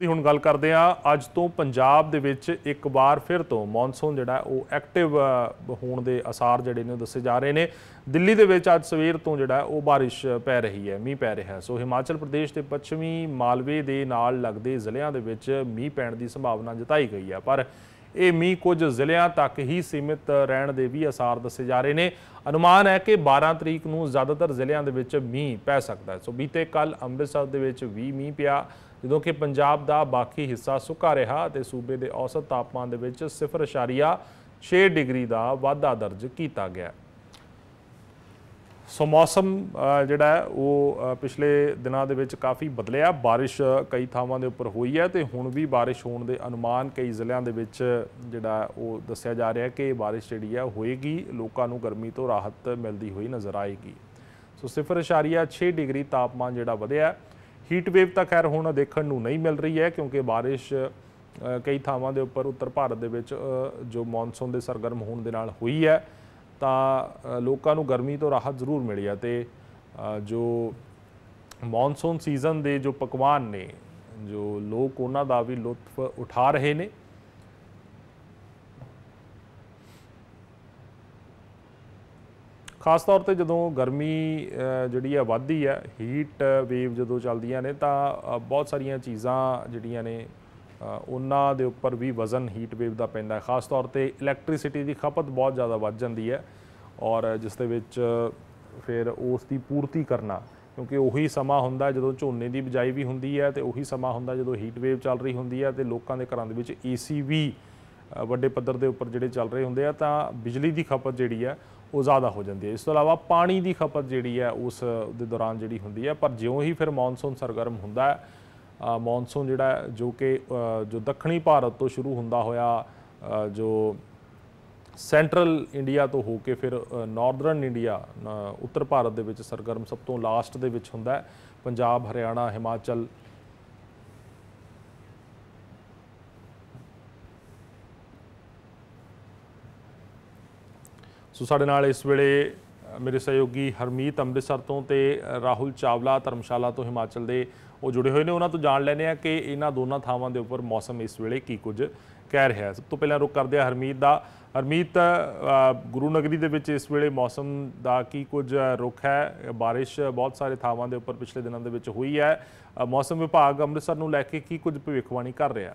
ਤੇ ਹੁਣ ਗੱਲ ਕਰਦੇ ਆ ਅੱਜ ਤੋਂ ਪੰਜਾਬ ਦੇ ਵਿੱਚ ਇੱਕ ਵਾਰ ਫਿਰ ਤੋਂ ਮੌਨਸੂਨ ਜਿਹੜਾ ਉਹ ਐਕਟਿਵ ਹੋਣ ਦੇ ਅਸਾਰ ਜਿਹੜੇ ਨੇ ਦੱਸੇ ਜਾ ਰਹੇ ਨੇ ਦਿੱਲੀ ਦੇ ਵਿੱਚ ਅੱਜ ਸਵੇਰ ਤੋਂ ਜਿਹੜਾ ਉਹ ਬਾਰਿਸ਼ ਪੈ ਰਹੀ ਹੈ ਮੀਂਹ ਪੈ ਰਿਹਾ ਸੋ ਹਿਮਾਚਲ ਪ੍ਰਦੇਸ਼ ਦੇ ਪੱਛਮੀ ਮਾਲਵੇ ਦੇ ਨਾਲ ਲੱਗਦੇ ਜ਼ਿਲ੍ਹਿਆਂ ਦੇ ਵਿੱਚ ਮੀਂਹ ਪੈਣ ਦੀ ਸੰਭਾਵਨਾ ਜਤਾਈ ਗਈ ਹੈ ਪਰ ਇਹ ਮੀਂਹ ਕੁਝ ਜ਼ਿਲ੍ਹਿਆਂ ਤੱਕ ਹੀ ਸੀਮਿਤ ਰਹਿਣ ਦੇ ਵੀ ਅਸਾਰ ਦੱਸੇ ਜਾ ਰਹੇ ਨੇ ਅਨੁਮਾਨ ਹੈ ਕਿ 12 ਤਰੀਕ ਨੂੰ ਜ਼ਿਆਦਾਤਰ ਜ਼ਿਲ੍ਹਿਆਂ ਦੇ ਵਿੱਚ ਮੀਂਹ ਪੈ ਸਕਦਾ ਹੈ ਸੋ ਬੀਤੇ ਕੱਲ ਅੰਮ੍ਰਿਤਸਰ ਦੇ ਵਿੱਚ ਵੀ ਮੀਂਹ ਪਿਆ ਜਦੋਂ ਕਿ ਪੰਜਾਬ ਦਾ ਬਾਕੀ ਹਿੱਸਾ ਸੁੱਕਾ ਰਿਹਾ ਤੇ ਸੂਬੇ ਦੇ ਔਸਤ ਤਾਪਮਾਨ ਦੇ ਵਿੱਚ 0.6 ਡਿਗਰੀ ਦਾ ਵਾਧਾ ਦਰਜ ਕੀਤਾ ਗਿਆ ਸੋ ਮੌਸਮ ਜਿਹੜਾ ਹੈ ਉਹ ਪਿਛਲੇ ਦਿਨਾਂ ਦੇ ਵਿੱਚ ਕਾਫੀ ਬਦਲਿਆ ਬਾਰਿਸ਼ ਕਈ ਥਾਵਾਂ ਦੇ ਉੱਪਰ ਹੋਈ ਹੈ ਤੇ ਹੁਣ ਵੀ ਬਾਰਿਸ਼ ਹੋਣ ਦੇ ਅਨੁਮਾਨ ਕਈ ਜ਼ਿਲ੍ਹਿਆਂ ਦੇ ਵਿੱਚ ਜਿਹੜਾ ਉਹ ਦੱਸਿਆ ਜਾ ਰਿਹਾ ਕਿ ਬਾਰਿਸ਼ ਜਿਹੜੀ ਹੈ ਹੋਏਗੀ ਲੋਕਾਂ ਨੂੰ ਗਰਮੀ ਤੋਂ ਰਾਹਤ ਮਿਲਦੀ ਹੋਈ ਨਜ਼ਰ ਆਏਗੀ ਸੋ 0.6 ਡਿਗਰੀ ਤਾਪਮਾਨ ਜਿਹੜਾ ਵਧਿਆ ਹੀਟ ਵੇਵ ਤਾਂ ਖੈਰ ਹੁਣ ਦੇਖਣ ਨੂੰ ਨਹੀਂ ਮਿਲ ਰਹੀ ਹੈ ਕਿਉਂਕਿ ਬਾਰਿਸ਼ ਕਈ ਥਾਵਾਂ ਦੇ ਉੱਪਰ ਉੱਤਰ ਭਾਰਤ ਦੇ ਵਿੱਚ ਜੋ ਮੌਨਸੂਨ ਦੇ ਸਰਗਰਮ ਹੋਣ ਦੇ ਨਾਲ ਹੋਈ ਹੈ ਤਾਂ ਲੋਕਾਂ ਨੂੰ ਗਰਮੀ ਤੋਂ ਰਾਹਤ ਜ਼ਰੂਰ ਮਿਲੀ ਆ ਤੇ ਜੋ ਮੌਨਸੂਨ ਸੀਜ਼ਨ ਦੇ ਜੋ ਪਕਵਾਨ ਨੇ ਜੋ ਲੋਕ ਉਹਨਾਂ ਦਾ ਵੀ ਲੁਤਫ ਉਠਾ ਰਹੇ ਨੇ ਖਾਸ ਤੌਰ ਤੇ ਜਦੋਂ ਗਰਮੀ ਜਿਹੜੀ ਆ ਵਧਦੀ ਆ ਹੀਟ ਵੇਵ ਜਦੋਂ ਚੱਲਦੀਆਂ ਨੇ ਤਾਂ ਬਹੁਤ ਸਾਰੀਆਂ ਚੀਜ਼ਾਂ ਜਿਹੜੀਆਂ ਨੇ ਉਹਨਾਂ ਦੇ ਉੱਪਰ ਵੀ ਵਜ਼ਨ ਹੀਟ ਵੇਵ ਦਾ ਪੈਂਦਾ ਹੈ ਖਾਸ ਤੌਰ ਤੇ ਇਲੈਕਟ੍ਰਿਸਿਟੀ ਦੀ ਖਪਤ ਬਹੁਤ ਜ਼ਿਆਦਾ ਵੱਧ ਜਾਂਦੀ ਹੈ ਔਰ ਜਿਸ ਦੇ ਵਿੱਚ ਫਿਰ ਉਸ ਦੀ ਪੂਰਤੀ ਕਰਨਾ ਕਿਉਂਕਿ ਉਹੀ ਸਮਾਂ ਹੁੰਦਾ ਜਦੋਂ ਝੋਨੇ ਦੀ ਬਿਜਾਈ ਵੀ ਹੁੰਦੀ ਹੈ ਤੇ ਉਹੀ ਸਮਾਂ ਹੁੰਦਾ ਜਦੋਂ ਹੀਟ ਵੇਵ ਚੱਲ ਰਹੀ ਹੁੰਦੀ ਹੈ ਤੇ ਲੋਕਾਂ ਦੇ ਘਰਾਂ ਦੇ ਵਿੱਚ ਏਸੀ ਵੀ ਵੱਡੇ ਪੱਧਰ ਦੇ ਉੱਪਰ ਜਿਹੜੇ ਚੱਲ ਰਹੇ ਹੁੰਦੇ ਆ ਤਾਂ ਬਿਜਲੀ ਦੀ ਖਪਤ ਜਿਹੜੀ ਹੈ ਉਹ ਜ਼ਿਆਦਾ ਹੋ ਜਾਂਦੀ ਹੈ ਇਸ ਤੋਂ ਇਲਾਵਾ ਪਾਣੀ ਦੀ ਖਪਤ ਜਿਹੜੀ ਹੈ ਉਸ ਦੇ ਦੌਰਾਨ ਜਿਹੜੀ ਹੁੰਦੀ ਹੈ ਪਰ ਜਿਉਂ ਹੀ ਫਿਰ ਮੌਨਸੂਨ ਸਰਗਰਮ ਹੁੰਦਾ ਹੈ ਮੌਨਸੂਨ ਜਿਹੜਾ ਜੋ ਕਿ ਜੋ ਦੱਖਣੀ ਭਾਰਤ ਤੋਂ ਸ਼ੁਰੂ ਹੁੰਦਾ ਹੋਇਆ ਜੋ ਸੈਂਟਰਲ ਇੰਡੀਆ ਤੋਂ ਹੋ ਕੇ ਫਿਰ ਨਾਰਦਰਨ ਇੰਡੀਆ ਉੱਤਰ ਭਾਰਤ ਦੇ ਵਿੱਚ ਸਰਗਰਮ ਸਭ ਤੋਂ ਲਾਸਟ ਦੇ ਵਿੱਚ ਹੁੰਦਾ ਪੰਜਾਬ ਹਰਿਆਣਾ ਹਿਮਾਚਲ ਸੋ ਸਾਡੇ ਨਾਲ ਇਸ ਵੇਲੇ ਮੇਰੇ ਸਹਿਯੋਗੀ ਹਰਮੀਤ ਅੰਮ੍ਰਿਤਸਰ ਤੋਂ ਤੇ ਰਾਹੁਲ ਚਾਵਲਾ ਧਰਮਸ਼ਾਲਾ ਤੋਂ ਹਿਮਾਚਲ ਦੇ ਉਹ ਜੁੜੇ ਹੋਏ ਨੇ ਉਹਨਾਂ ਤੋਂ ਜਾਣ ਲੈਣੇ ਆ ਕਿ ਇਹਨਾਂ ਦੋਨਾਂ ਥਾਵਾਂ ਦੇ ਉੱਪਰ ਮੌਸਮ ਇਸ ਵੇਲੇ ਕੀ ਕੁਝ ਕਹਿ ਰਿਹਾ ਸਭ ਤੋਂ ਪਹਿਲਾਂ ਰੁਕ ਕਰਦੇ ਆ ਹਰਮੀਤ ਦਾ ਹਰਮੀਤ ਗੁਰੂ ਨਗਰੀ ਦੇ ਵਿੱਚ ਇਸ ਵੇਲੇ ਮੌਸਮ ਦਾ ਕੀ ਕੁਝ ਰੁਖ ਹੈ بارش ਬਹੁਤ ਸਾਰੇ ਥਾਵਾਂ ਦੇ ਉੱਪਰ ਪਿਛਲੇ ਦਿਨਾਂ ਦੇ ਵਿੱਚ ਹੋਈ ਹੈ ਮੌਸਮ ਵਿਭਾਗ ਅੰਮ੍ਰਿਤਸਰ ਨੂੰ ਲੈ ਕੇ ਕੀ ਕੁਝ ਭਵਿੱਖਬਾਣੀ ਕਰ ਰਿਹਾ ਹੈ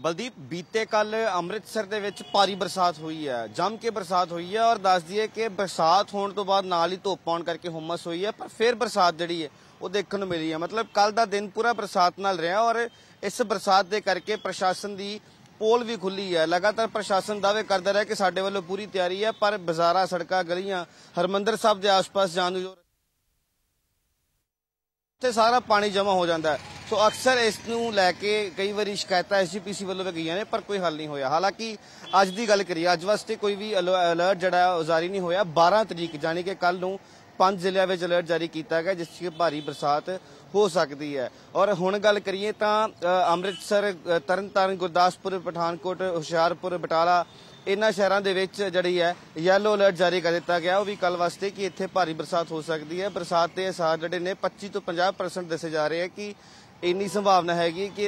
ਬਲਦੀਪ ਬੀਤੇ ਕੱਲ ਅੰਮ੍ਰਿਤਸਰ ਦੇ ਵਿੱਚ ਪਾਰੀ ਬਰਸਾਤ ਹੋਈ ਹੈ ਜੰਮ ਕੇ ਬਰਸਾਤ ਹੋਈ ਹੈ ਔਰ ਦੱਸ ਦਈਏ ਕਿ ਬਰਸਾਤ ਹੋਣ ਤੋਂ ਬਾਅਦ ਨਾਲ ਹੀ ਧੁੱਪ ਆਉਣ ਕਰਕੇ ਹੁਮਸ ਹੋਈ ਹੈ ਪਰ ਫਿਰ ਬਰਸਾਤ ਜਿਹੜੀ ਹੈ ਉਹ ਦੇਖਣ ਨੂੰ ਮਿਲੀ ਹੈ ਮਤਲਬ ਕੱਲ ਦਾ ਦਿਨ ਪੂਰਾ ਬਰਸਾਤ ਨਾਲ ਰਿਹਾ ਔਰ ਇਸ ਬਰਸਾਤ ਦੇ ਕਰਕੇ ਪ੍ਰਸ਼ਾਸਨ ਦੀ ਪੋਲ ਵੀ ਖੁੱਲੀ ਹੈ ਲਗਾਤਾਰ ਪ੍ਰਸ਼ਾਸਨ ਦਾਅਵੇ ਕਰਦਾ ਰਿਹਾ ਕਿ ਸਾਡੇ ਵੱਲੋਂ ਪੂਰੀ ਤਿਆਰੀ ਹੈ ਪਰ ਬਾਜ਼ਾਰਾਂ ਸੜਕਾਂ ਗਲੀਆਂ ਹਰਮੰਦਰ ਸਾਹਿਬ ਦੇ ਆਸ-ਪਾਸ ਜਾਣ ਨੂੰ ਤੇ ਸਾਰਾ ਪਾਣੀ ਜਮ੍ਹਾਂ ਹੋ ਜਾਂਦਾ ਹੈ ਸੋ ਅਕਸਰ ਇਸ ਨੂੰ ਲੈ ਕੇ ਕਈ ਵਾਰੀ ਸ਼ਿਕਾਇਤਾਂ ਐਸਜੀਪੀਸੀ ਵੱਲੋਂ ਵੀ ਗਈਆਂ ਨੇ ਪਰ ਕੋਈ ਹੱਲ ਨਹੀਂ ਹੋਇਆ ਹਾਲਾਂਕਿ ਅੱਜ ਦੀ ਗੱਲ ਕਰੀਏ ਅੱਜ ਵਾਸਤੇ ਕੋਈ ਵੀ ਅਲਰਟ ਜਿਹੜਾ ਜਾਰੀ ਨਹੀਂ ਹੋਇਆ 12 ਤਰੀਕ ਜਾਨੀ ਕਿ ਕੱਲ ਨੂੰ ਪੰਜ ਜ਼ਿਲ੍ਹਿਆਂ ਵਿੱਚ ਅਲਰਟ ਜਾਰੀ ਕੀਤਾ ਗਿਆ ਜਿਸ ਵਿੱਚ ਭਾਰੀ ਬਰਸਾਤ ਹੋ ਸਕਦੀ ਹੈ ਔਰ ਹੁਣ ਗੱਲ ਕਰੀਏ ਤਾਂ ਅੰਮ੍ਰਿਤਸਰ ਤਰਨਤਾਰਨ ਗੁਰਦਾਸਪੁਰ ਪਠਾਨਕੋਟ ਹੁਸ਼ਿਆਰਪੁਰ ਬਟਾਲਾ ਇਨ੍ਹਾਂ ਸ਼ਹਿਰਾਂ ਦੇ ਵਿੱਚ ਜਿਹੜੀ ਹੈ ਯੈਲੋ ਅਲਰਟ ਜਾਰੀ ਕਰ ਦਿੱਤਾ ਗਿਆ ਉਹ ਵੀ ਕੱਲ ਵਾਸਤੇ ਕਿ ਇੱਥੇ ਭਾਰੀ ਬਰਸਾਤ ਹੋ ਸਕਦੀ ਹੈ ਬਰਸਾਤ ਦੇ ਅਸਾਰ ਜਿਹੜੇ ਨੇ 25 ਤੋਂ 50% ਦੱਸੇ ਜਾ ਰਹੇ ਹੈ ਕਿ ਇੰਨੀ ਸੰਭਾਵਨਾ ਹੈਗੀ ਕਿ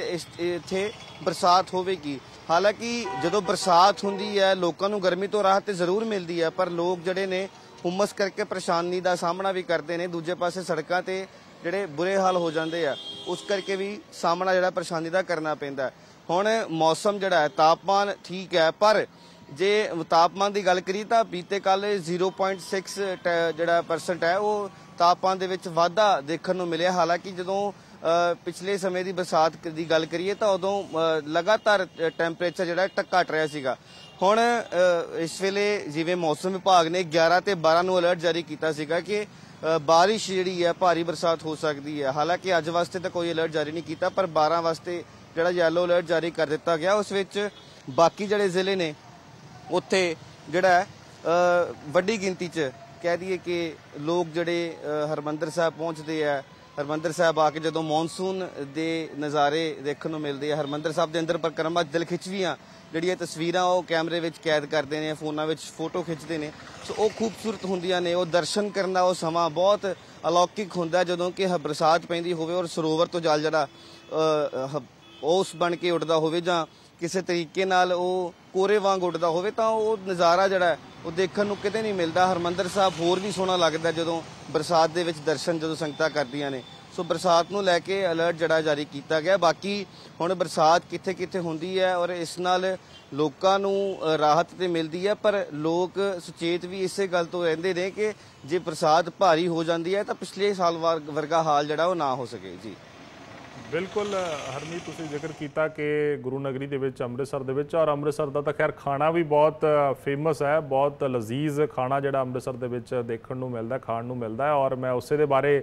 ਇੱਥੇ ਬਰਸਾਤ ਹੋਵੇਗੀ ਹਾਲਾਂਕਿ ਜਦੋਂ ਬਰਸਾਤ ਹੁੰਦੀ ਹੈ ਲੋਕਾਂ ਨੂੰ ਗਰਮੀ ਤੋਂ ਰਾਹਤ ਤੇ ਜ਼ਰੂਰ ਮਿਲਦੀ ਹੈ ਪਰ ਲੋਕ ਜਿਹੜੇ ਨੇ ਹੁਮਸ ਕਰਕੇ ਪਰੇਸ਼ਾਨੀ ਦਾ ਸਾਹਮਣਾ ਵੀ ਕਰਦੇ ਨੇ ਦੂਜੇ ਪਾਸੇ ਸੜਕਾਂ ਤੇ ਜਿਹੜੇ ਬੁਰੇ ਹਾਲ ਹੋ ਜਾਂਦੇ ਆ ਉਸ ਕਰਕੇ ਵੀ ਸਾਹਮਣਾ ਜਿਹੜਾ ਪਰੇਸ਼ਾਨੀ ਦਾ ਕਰਨਾ ਪੈਂਦਾ ਹੁਣ ਮੌਸਮ ਜਿਹੜਾ ਹੈ ਤਾਪਮਾਨ ਠੀਕ ਹੈ ਪਰ ਜੇ ਤਾਪਮਾਨ ਦੀ ਗੱਲ ਕਰੀ ਤਾਂ ਬੀਤੇ ਕੱਲ 0.6 ਜਿਹੜਾ ਪਰਸੈਂਟ ਹੈ ਉਹ ਤਾਪਮਾਨ ਦੇ ਵਿੱਚ ਵਾਧਾ ਦੇਖਣ ਨੂੰ ਮਿਲਿਆ ਹਾਲਾਂਕਿ ਜਦੋਂ ਪਿਛਲੇ ਸਮੇਂ ਦੀ ਬਰਸਾਤ ਦੀ ਗੱਲ ਕਰੀਏ ਤਾਂ ਉਦੋਂ ਲਗਾਤਾਰ ਟੈਂਪਰੇਚਰ ਜਿਹੜਾ ਟੱਕਾ ਟਰਿਆ ਸੀਗਾ ਹੁਣ ਇਸ ਵੇਲੇ ਜਿਵੇਂ ਮੌਸਮ ਵਿਭਾਗ ਨੇ 11 ਤੇ 12 ਨੂੰ ਅਲਰਟ ਜਾਰੀ ਕੀਤਾ ਸੀਗਾ ਕਿ ਬਾਰਿਸ਼ ਜਿਹੜੀ ਹੈ ਭਾਰੀ ਬਰਸਾਤ ਹੋ ਸਕਦੀ ਹੈ ਹਾਲਾਂਕਿ ਅੱਜ ਵਾਸਤੇ ਤਾਂ ਕੋਈ ਅਲਰਟ ਜਾਰੀ ਨਹੀਂ ਕੀਤਾ ਪਰ 12 ਵਾਸਤੇ ਜਿਹੜਾ ਯੈਲੋ ਅਲਰਟ ਜਾਰੀ ਕਰ ਦਿੱਤਾ ਗਿਆ ਉਸ ਵਿੱਚ ਬਾਕੀ ਜਿਹੜੇ ਜ਼ਿਲ੍ਹੇ ਨੇ ਉੱਥੇ ਜਿਹੜਾ ਵੱਡੀ ਗਿਣਤੀ 'ਚ ਕਹਿ ਦਈਏ ਕਿ ਲੋਕ ਜਿਹੜੇ ਹਰਮੰਦਰ ਸਾਹਿਬ ਪਹੁੰਚਦੇ ਆ ਹਰਮੰਦਰ ਸਾਹਿਬ ਆ ਕੇ ਜਦੋਂ ਮੌਨਸੂਨ ਦੇ ਨਜ਼ਾਰੇ ਦੇਖਣ ਨੂੰ ਮਿਲਦੇ ਆ ਹਰਮੰਦਰ ਸਾਹਿਬ ਦੇ ਅੰਦਰ ਪਰ ਕਰਮਾਂ ਦਿਲ ਖਿੱਚਵੀਆਂ ਜਿਹੜੀਆਂ ਤਸਵੀਰਾਂ ਉਹ ਕੈਮਰੇ ਵਿੱਚ ਕੈਦ ਕਰਦੇ ਨੇ ਫੋਨਾਂ ਵਿੱਚ ਫੋਟੋ ਖਿੱਚਦੇ ਨੇ ਸੋ ਉਹ ਖੂਬਸੂਰਤ ਹੁੰਦੀਆਂ ਨੇ ਉਹ ਦਰਸ਼ਨ ਕਰਨ ਦਾ ਉਹ ਸਮਾਂ ਬਹੁਤ ਅਲੌਕਿਕ ਹੁੰਦਾ ਜਦੋਂ ਕਿ ਬਰਸਾਤ ਪੈਂਦੀ ਹੋਵੇ ਔਰ ਸਰੋਵਰ ਤੋਂ ਜਲ ਜਿਹੜਾ ਉਸ ਬਣ ਕੇ ਉੱਡਦਾ ਹੋਵੇ ਜਾਂ ਕਿਸੇ ਤਰੀਕੇ ਨਾਲ ਉਹ ਕੋਰੇ ਵਾਂਗ ਉੱਡਦਾ ਹੋਵੇ ਤਾਂ ਉਹ ਨਜ਼ਾਰਾ ਜਿਹੜਾ ਉਹ ਦੇਖਣ ਨੂੰ ਕਿਤੇ ਨਹੀਂ ਮਿਲਦਾ ਹਰਮੰਦਰ ਸਾਹਿਬ ਹੋਰ ਵੀ ਸੋਹਣਾ ਲੱਗਦਾ ਜਦੋਂ ਬਰਸਾਤ ਦੇ ਵਿੱਚ ਦਰਸ਼ਨ ਜਦੋਂ ਸੰਗਤਾਂ ਕਰਦੀਆਂ ਨੇ ਸੋ ਬਰਸਾਤ ਨੂੰ ਲੈ ਕੇ ਅਲਰਟ ਜਿਹੜਾ ਜਾਰੀ ਕੀਤਾ ਗਿਆ ਬਾਕੀ ਹੁਣ ਬਰਸਾਤ ਕਿੱਥੇ ਕਿੱਥੇ ਹੁੰਦੀ ਹੈ ਔਰ ਇਸ ਨਾਲ ਲੋਕਾਂ ਨੂੰ ਰਾਹਤ ਤੇ ਮਿਲਦੀ ਹੈ ਪਰ ਲੋਕ ਸੁਚੇਤ ਵੀ ਇਸੇ ਗੱਲ ਤੋਂ ਰਹਿੰਦੇ ਨੇ ਕਿ ਜੇ ਬਰਸਾਤ ਭਾਰੀ ਹੋ ਜਾਂਦੀ ਹੈ ਤਾਂ ਪਿਛਲੇ ਸਾਲ ਵਰਗਾ ਹਾਲ ਜਿਹੜਾ ਉਹ ਨਾ ਹੋ ਸਕੇ ਜੀ ਬਿਲਕੁਲ ਹਰਮੀਤ ਤੁਸੀਂ ਜ਼ਿਕਰ ਕੀਤਾ ਕਿ ਗੁਰੂ ਨਗਰੀ ਦੇ ਵਿੱਚ ਅੰਮ੍ਰਿਤਸਰ ਦੇ ਵਿੱਚ ਔਰ ਅੰਮ੍ਰਿਤਸਰ ਦਾ ਤਾਂ ਖੈਰ ਖਾਣਾ ਵੀ ਬਹੁਤ ਫੇਮਸ ਹੈ ਬਹੁਤ ਲਜ਼ੀਜ਼ ਖਾਣਾ ਜਿਹੜਾ ਅੰਮ੍ਰਿਤਸਰ ਦੇ ਵਿੱਚ ਦੇਖਣ ਨੂੰ ਮਿਲਦਾ ਖਾਣ ਨੂੰ ਮਿਲਦਾ ਹੈ ਔਰ ਮੈਂ ਉਸੇ ਦੇ ਬਾਰੇ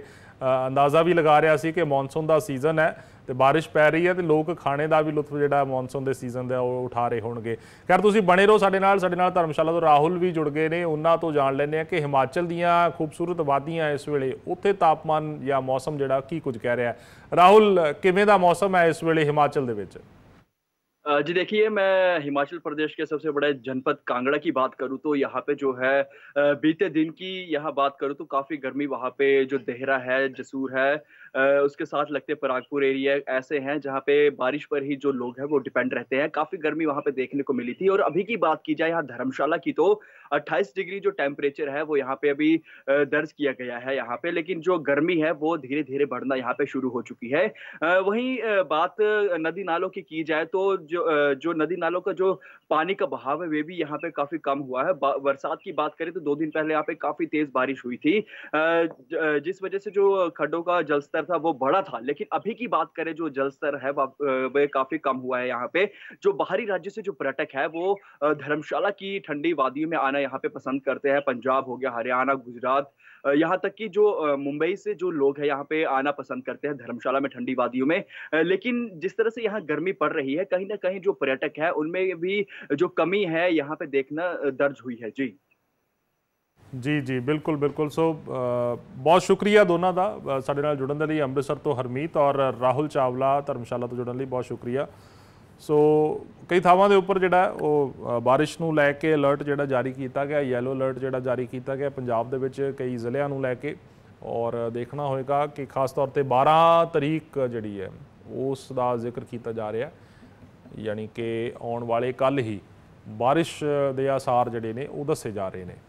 ਅੰਦਾਜ਼ਾ ਵੀ ਲਗਾ ਰਿਹਾ ਸੀ ਕਿ ਮੌਨਸੂਨ ਦਾ ਸੀਜ਼ਨ ਹੈ ਤੇ بارش ਪੈ ਰਹੀ ਹੈ ਤੇ ਲੋਕ ਖਾਣੇ ਦਾ ਵੀ ਲੁਤਫ ਜਿਹੜਾ ਮੌਨਸੂਨ ਦੇ ਸੀਜ਼ਨ ਦਾ ਉਹ ਉਠਾ ਰਹੇ ਹੋਣਗੇ ਕਰ ਤੁਸੀਂ ਬਣੇ ਰਹੋ ਸਾਡੇ ਨਾਲ ਸਾਡੇ ਨਾਲ ਧਰਮਸ਼ਾਲਾ ਤੋਂ ਰਾਹੁਲ ਵੀ ਜੁੜ ਗਏ ਨੇ ਉਹਨਾਂ ਤੋਂ ਜਾਣ ਲੈਂਦੇ ਆ ਕਿ ਹਿਮਾਚਲ ਦੀਆਂ ਖੂਬਸੂਰਤ ਵਾਦੀਆਂ ਇਸ ਵੇਲੇ ਉੱਥੇ ਤਾਪਮਾਨ ਜਾਂ ਮੌਸਮ ਜਿਹੜਾ ਕੀ ਕੁਝ ਕਹਿ ਰਿਹਾ ਰਾਹੁਲ ਕਿਵੇਂ ਦਾ ਮੌਸਮ ਹੈ ਇਸ ਵੇਲੇ ਹਿਮਾਚਲ ਦੇ ਵਿੱਚ जी देखिए मैं हिमाचल प्रदेश के सबसे बड़े जनपद कांगड़ा की बात करूं तो यहाँ पे जो है बीते दिन की यहाँ बात करूं तो काफी गर्मी वहां पे जो देहरा है जसूर है उसके साथ लगते परागपुर एरिया ऐसे हैं जहाँ पे बारिश पर ही जो लोग हैं वो डिपेंड रहते हैं काफी गर्मी वहाँ पे देखने को मिली थी और अभी की बात की जाए यहाँ धर्मशाला की तो 28 डिग्री जो टेम्परेचर है वो यहाँ पे अभी दर्ज किया गया है यहाँ पे लेकिन जो गर्मी है वो धीरे धीरे बढ़ना यहाँ पे शुरू हो चुकी है वहीं बात नदी नालों की की जाए तो जो जो नदी नालों का जो पानी का बहाव है वे भी यहाँ पे काफी कम हुआ है बरसात की बात करें तो दो दिन पहले यहाँ पे काफी तेज बारिश हुई थी जिस वजह से जो खड्डों का जलस्तर स्तर था वो बड़ा था लेकिन अभी की बात करें जो जल स्तर है वह काफी कम हुआ है यहाँ पे जो बाहरी राज्य से जो पर्यटक है वो धर्मशाला की ठंडी वादियों में आना यहाँ पे पसंद करते हैं पंजाब हो गया हरियाणा गुजरात यहाँ तक कि जो मुंबई से जो लोग हैं यहाँ पे आना पसंद करते हैं धर्मशाला में ठंडी वादियों में लेकिन जिस तरह से यहाँ गर्मी पड़ रही है कहीं ना कहीं जो पर्यटक है उनमें भी जो कमी है यहाँ पे देखना दर्ज हुई है जी ਜੀ ਜੀ ਬਿਲਕੁਲ ਬਿਲਕੁਲ ਸੋ ਬਹੁਤ ਸ਼ੁਕਰੀਆ ਦੋਨਾਂ ਦਾ ਸਾਡੇ ਨਾਲ ਜੁੜਨ ਦੇ ਲਈ ਅੰਮ੍ਰਿਤਸਰ ਤੋਂ ਹਰਮੀਤ ਔਰ ਰਾਹੁਲ ਚਾਵਲਾ ਧਰਮਸ਼ਾਲਾ ਤੋਂ ਜੁੜਨ ਲਈ ਬਹੁਤ ਸ਼ੁਕਰੀਆ ਸੋ ਕਈ ਥਾਵਾਂ ਦੇ ਉੱਪਰ ਜਿਹੜਾ ਉਹ بارش ਨੂੰ ਲੈ ਕੇ ਅਲਰਟ ਜਿਹੜਾ ਜਾਰੀ ਕੀਤਾ ਗਿਆ ਯੈਲੋ ਅਲਰਟ ਜਿਹੜਾ ਜਾਰੀ ਕੀਤਾ ਗਿਆ ਪੰਜਾਬ ਦੇ ਵਿੱਚ ਕਈ ਜ਼ਿਲ੍ਹਿਆਂ ਨੂੰ ਲੈ ਕੇ ਔਰ ਦੇਖਣਾ ਹੋਏਗਾ ਕਿ ਖਾਸ ਤੌਰ ਤੇ 12 ਤਰੀਕ ਜਿਹੜੀ ਹੈ ਉਸ ਦਾ ਜ਼ਿਕਰ ਕੀਤਾ ਜਾ ਰਿਹਾ ਯਾਨੀ ਕਿ ਆਉਣ ਵਾਲੇ ਕੱਲ ਹੀ بارش ਦੇ ਆਸਾਰ ਜਿਹੜੇ ਨੇ ਉਹ ਦੱਸੇ ਜਾ ਰਹੇ ਨੇ